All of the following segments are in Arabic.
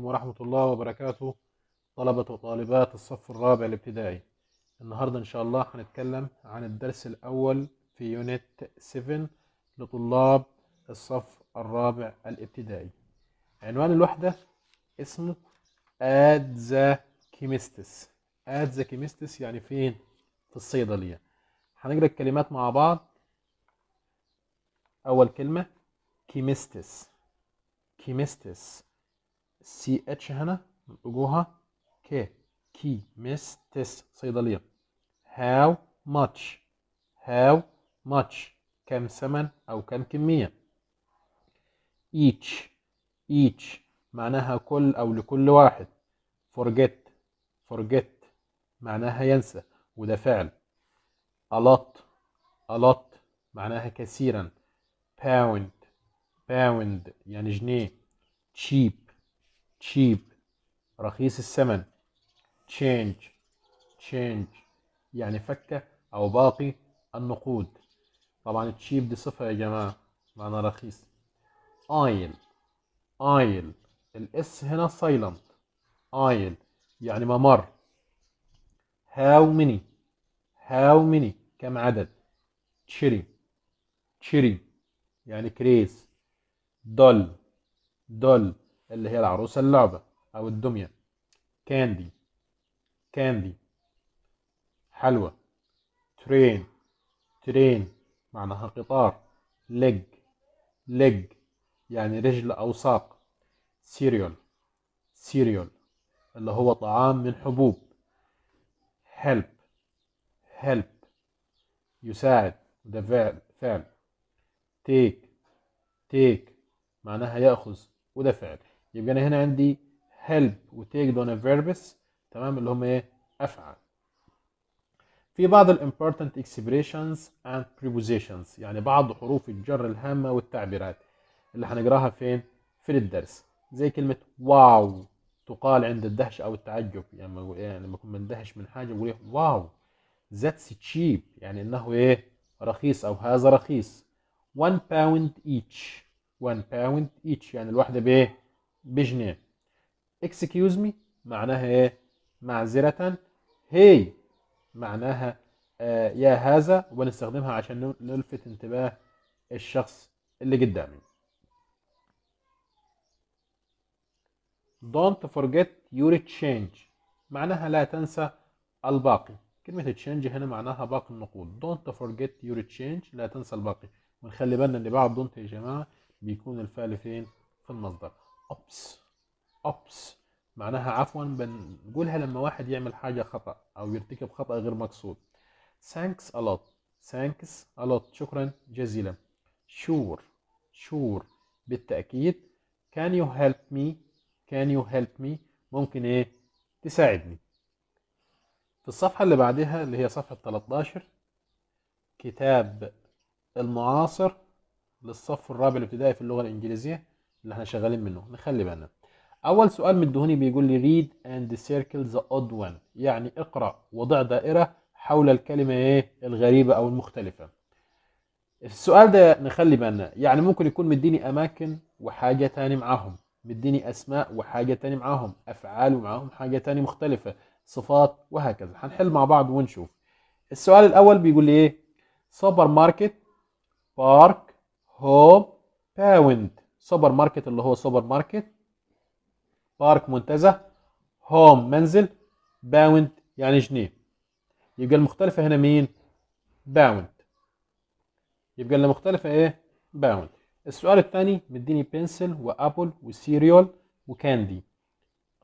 عليكم ورحمة الله وبركاته طلبة وطالبات الصف الرابع الابتدائي النهاردة إن شاء الله هنتكلم عن الدرس الأول في يونت 7 لطلاب الصف الرابع الابتدائي عنوان الوحدة اسمه أدزا the أدزا at يعني فين؟ في الصيدلية هنقرأ الكلمات مع بعض أول كلمة كيميستس كيميستس السي اتش هنا نطلقوها كي كي مس تس صيدليه هاو ماتش هاو ماتش كم ثمن او كم كميه each each معناها كل او لكل واحد forget forget معناها ينسى وده فعل a lot a lot معناها كثيرا pound pound يعني جنيه cheap cheap رخيص الثمن change change يعني فكة أو باقي النقود طبعا cheap دي صفة يا جماعة معنى رخيص آيل آيل الاس هنا سايلنت آيل يعني ممر هاو ميني how many كم عدد تشيري تشيري يعني كريس دول دول اللي هي العروسة اللعبة أو الدمية كاندي كاندي حلوى ترين ترين معناها قطار لج لج يعني رجل أو ساق سيريول سيريول اللي هو طعام من حبوب help help يساعد وده فعل فعل take take معناها يأخذ وده فعل يبقى انا هنا عندي help down a فيربس تمام اللي هم ايه افعل في بعض الامبورتنت اكسبريشنز اند prepositions يعني بعض حروف الجر الهامه والتعبيرات اللي هنقراها فين في الدرس زي كلمه واو تقال عند الدهش او التعجب يعني لما يعني اكون مندهش من حاجه بقول إيه؟ واو ذاتس cheap يعني انه ايه رخيص او هذا رخيص 1 باوند ايتش 1 باوند ايتش يعني الواحده بايه بجنيه excuse me معناها ايه معذرة هي hey معناها آه يا هذا وبنستخدمها عشان نلفت انتباه الشخص اللي قدامي don't forget your change معناها لا تنسى الباقي كلمة change هنا معناها باقي النقود don't forget your change لا تنسى الباقي ونخلي بالنا ان بعد don't يا جماعة بيكون الفعل فين في المصدر أبس أبس معناها عفوا بنقولها لما واحد يعمل حاجة خطأ أو يرتكب خطأ غير مقصود thanks a lot thanks a lot شكرا جزيلا sure sure بالتأكيد can you help me can you help me ممكن ايه تساعدني في الصفحة اللي بعدها اللي هي صفحة 13 كتاب المعاصر للصف الرابع الابتدائي في اللغة الإنجليزية اللي احنا شغالين منه نخلي بالنا اول سؤال مدهوني بيقول لي read and circle the odd one يعني اقرا وضع دائره حول الكلمه ايه الغريبه او المختلفه السؤال ده نخلي بالنا يعني ممكن يكون مديني اماكن وحاجه تاني معاهم مديني اسماء وحاجه تاني معاهم افعال ومعاهم حاجه تاني مختلفه صفات وهكذا هنحل مع بعض ونشوف السؤال الاول بيقول لي ايه سوبر ماركت بارك هوم باوند سوبر ماركت اللي هو سوبر ماركت بارك منتزه هوم منزل باوند يعني جنيه يبقى المختلفة هنا مين باوند يبقى المختلفة ايه باوند السؤال الثاني مديني بنسل وابل وسيريول وكاندي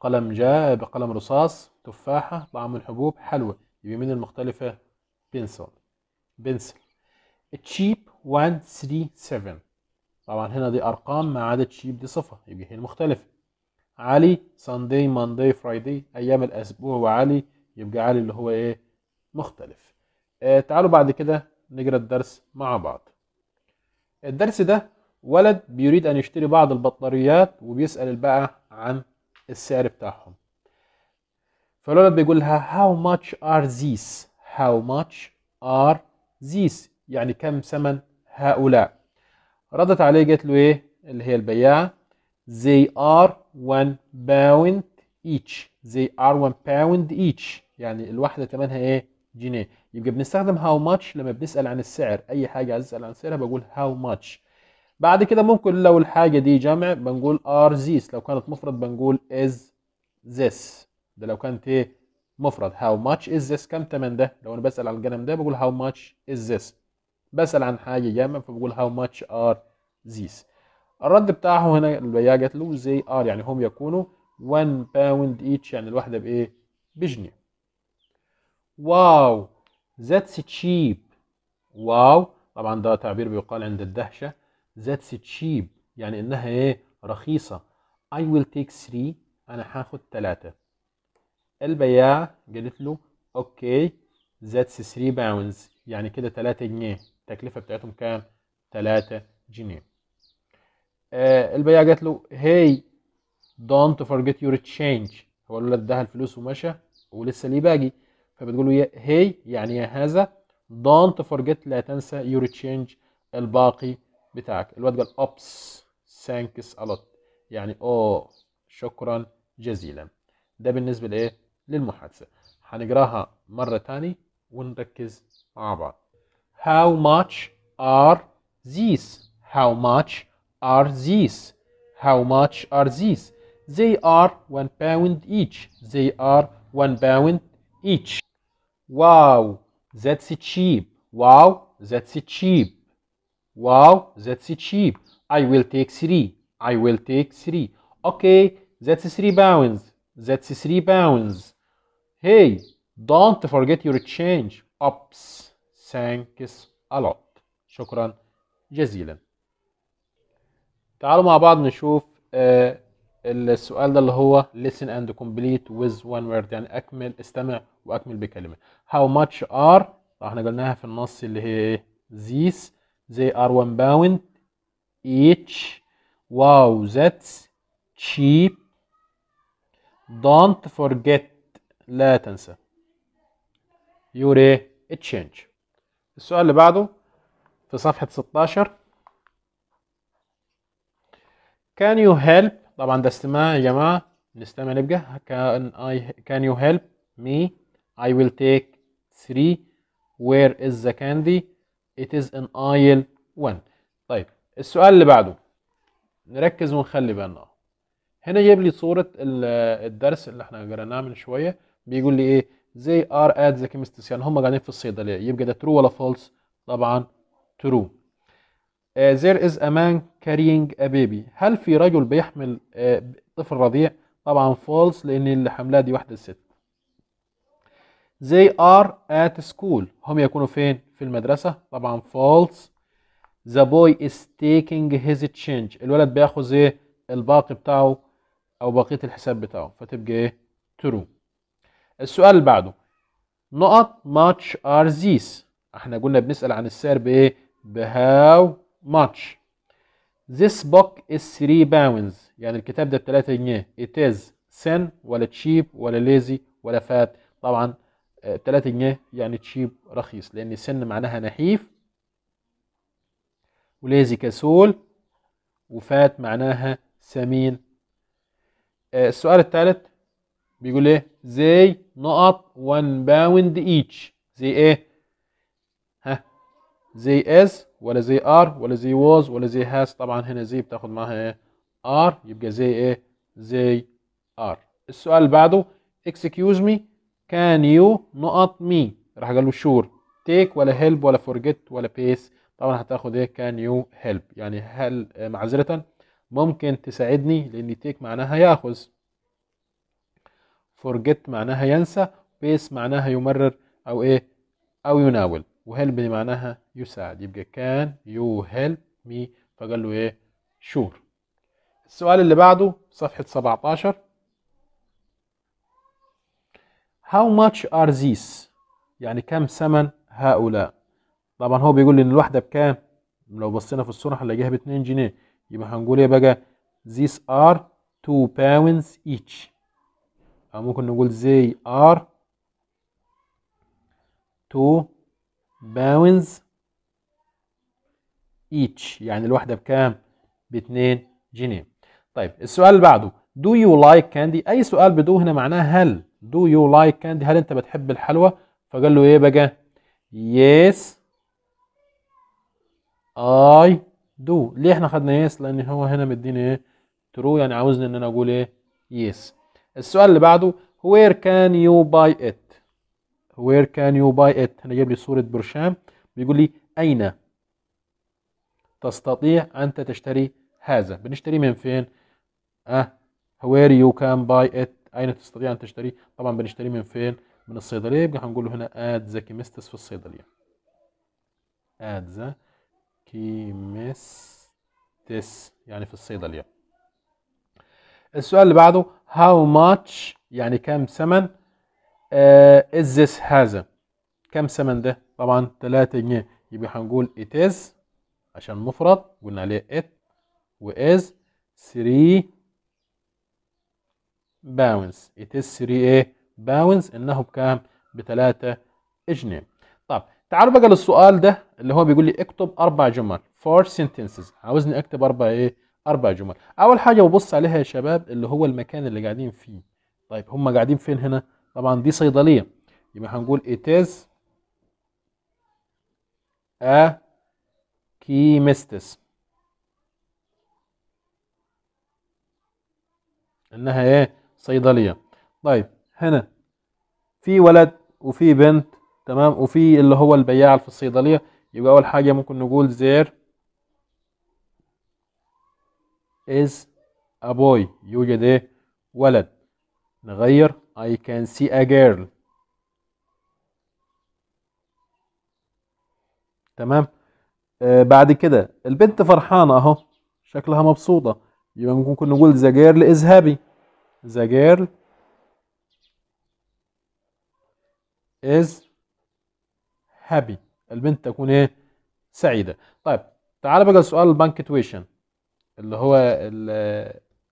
قلم جاء بقلم رصاص تفاحة طعم الحبوب حلوة يبقى من المختلفة بنسل بنسل تشيب 137 طبعا هنا دي ارقام ما عدا شيب دي صفه يبقى هي المختلفه علي ساندي ماندي فرايدي ايام الاسبوع وعلي يبقى علي اللي هو ايه مختلف آه تعالوا بعد كده نقرا الدرس مع بعض الدرس ده ولد بيريد ان يشتري بعض البطاريات وبيسال البائع عن السعر بتاعهم فالولد بيقول لها how much are these how much are these يعني كم ثمن هؤلاء ردت عليه قالت له ايه اللي هي البياعة they are one pound each they are one pound each يعني الواحدة ثمنها ايه جنيه يبقى بنستخدم how much لما بنسأل عن السعر اي حاجة عايز اسأل عن سعرها بقول how much بعد كده ممكن لو الحاجة دي جمع بنقول are these لو كانت مفرد بنقول is this ده لو كانت ايه مفرد how much is this كم تمن ده لو انا بسأل عن الجنم ده بقول how much is this بسأل عن حاجة دايما فبقول هاو ماتش ار ذيس الرد بتاعه هنا البياع قالت له they ار يعني هم يكونوا 1 باوند ايتش يعني الواحدة بإيه؟ بجنيه واو ذاتس تشيب واو طبعا ده تعبير بيقال عند الدهشة ذاتس تشيب يعني إنها إيه؟ رخيصة I will take 3 أنا هاخد 3 البياع قالت له اوكي ذاتس 3 باوندز يعني كده 3 جنيه التكلفه بتاعتهم كام 3 جنيه آه البياع جات له هي دونت فورجيت يور تشينج هو الولد اداها الفلوس ومشى ولسه ليه باجي فبتقول له هي يعني يا هذا دونت فورجيت لا تنسى يور تشينج الباقي بتاعك الواد قال اوبس ثانكس الوت يعني اوه oh، شكرا جزيلا ده بالنسبه لايه للمحادثه هنقراها مره ثانيه ونركز مع بعض How much are these? How much are these? How much are these? They are one pound each. They are one pound each. Wow, that's cheap. Wow, that's cheap. Wow, that's cheap. I will take three. I will take three. Okay, that's three pounds. That's three pounds. Hey, don't forget your change. Oops. thanks a lot شكرا جزيلا تعالوا مع بعض نشوف السؤال ده اللي هو listen and complete with one word يعني اكمل استمع واكمل بكلمه how much are احنا قلناها في النص اللي هي these they are one pound each wow that's cheap don't forget لا تنسى your exchange السؤال اللي بعده في صفحة 16 Can you help طبعا ده استماع يا جماعة نستمع نبقى Can I Can you help me I will take three Where is the candy It is in aisle one طيب السؤال اللي بعده نركز ونخلي بالنا هنا جايب لي صورة الدرس اللي احنا قرأناه من شوية بيقول لي ايه they are at the chemist يعني هم قاعدين في الصيدليه يبقى ده true ولا false طبعا true uh, there is a man carrying a baby هل في رجل بيحمل uh, طفل رضيع طبعا false لان اللي حملها دي واحده ست they are at school هم يكونوا فين في المدرسه طبعا false the boy is taking his change الولد بياخذ ايه الباقي بتاعه او بقيه الحساب بتاعه فتبقى ايه true السؤال اللي بعده نقط ماتش ار زيس احنا قلنا بنسال عن السعر بايه بهاو ماتش ذس بوك از 3 pounds يعني الكتاب ده ب 3 جنيه ات از سن ولا تشيب ولا ليزي ولا فات طبعا 3 آه، جنيه يعني تشيب رخيص لأن سن معناها نحيف وليزي كسول وفات معناها سمين آه، السؤال الثالث بيقول ايه زي نقط 1 باوند ايتش زي ايه ها زي از ولا زي ار ولا زي ووز ولا زي هاز طبعا هنا زي بتاخد معاها ايه ار يبقى زي ايه زي ار السؤال اللي بعده اكسكيوز مي كان يو نقط مي راح قال له شور تيك ولا هيلب ولا فورجيت ولا بيس طبعا هتاخد ايه كان يو هيلب يعني هل آه، معذره ممكن تساعدني لان تيك معناها ياخذ forget معناها ينسى base معناها يمرر أو إيه أو يناول وهلب معناها يساعد يبقى كان يو هيلب مي فقال له إيه شور السؤال اللي بعده صفحة 17 How much are these؟ يعني كم ثمن هؤلاء؟ طبعا هو بيقول لي ان الواحدة بكام؟ لو بصينا في الصورة هنلاقيها ب 2 جنيه يبقى هنقول ايه بقى؟ These are 2 pounds each أو ممكن نقول they are two pounds each يعني الواحدة بكام؟ باتنين جنيه طيب السؤال اللي بعده do you like candy؟ أي سؤال بدو هنا معناه هل do you like candy؟ هل أنت بتحب الحلوى؟ فقال له إيه بقى؟ yes I do ليه احنا خدنا يس لان هو هنا مديني ايه ترو يعني عاوزني ان انا اقول ايه يس السؤال اللي بعده where can you buy it where can you buy it انا جايب لي صورة برشام بيقول لي أين تستطيع أنت تشتري هذا بنشتري من فين أه where you can buy it أين تستطيع أن تشتري طبعا بنشتري من فين من الصيدلية يبقى هنقول له هنا at the كيمستس في الصيدلية at the كيمستس يعني في الصيدلية السؤال اللي بعده how much يعني كم ثمن از آه، is this هذا كم ثمن ده طبعا 3 جنيه يبقى هنقول it is عشان مفرد قلنا عليه it و is 3 باونس it is 3 ايه باونس انه بكام ب 3 جنيه طب تعالوا بقى للسؤال ده اللي هو بيقول لي اكتب اربع جمل 4 sentences عاوزني اكتب اربع ايه اربع جمل اول حاجه ببص عليها يا شباب اللي هو المكان اللي قاعدين فيه طيب هم قاعدين فين هنا طبعا دي صيدليه يبقى هنقول اتيز ا كيمستس انها ايه صيدليه طيب هنا في ولد وفي بنت تمام وفي اللي هو البياع في الصيدليه يبقى اول حاجه ممكن نقول زير is a boy يوجد ايه ولد نغير I can see a girl تمام آه بعد كده البنت فرحانة اهو شكلها مبسوطة يبقى ممكن نقول the girl is happy the girl is happy البنت تكون ايه سعيدة طيب تعال بقى لسؤال تويشن اللي هو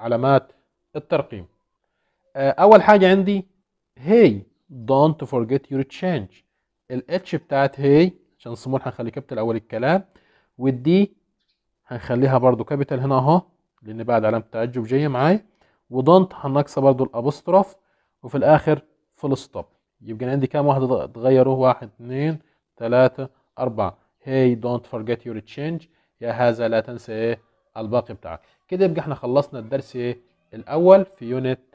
علامات الترقيم آه، اول حاجه عندي هي دونت forget your change الاتش بتاعت هي عشان سمول هنخلي كابيتال اول الكلام والدي هنخليها برضو كابيتال هنا اهو لان بعد علامه تعجب جايه معايا ودونت هنناقصه برضو الابوستروف وفي الاخر فول ستوب يبقى عندي كام واحده تغيروا واحد اثنين ثلاثة اربعه هي دونت forget your change يا هذا لا تنسى ايه الباقي بتاعك كده يبقى احنا خلصنا الدرس إيه؟ الاول في يونت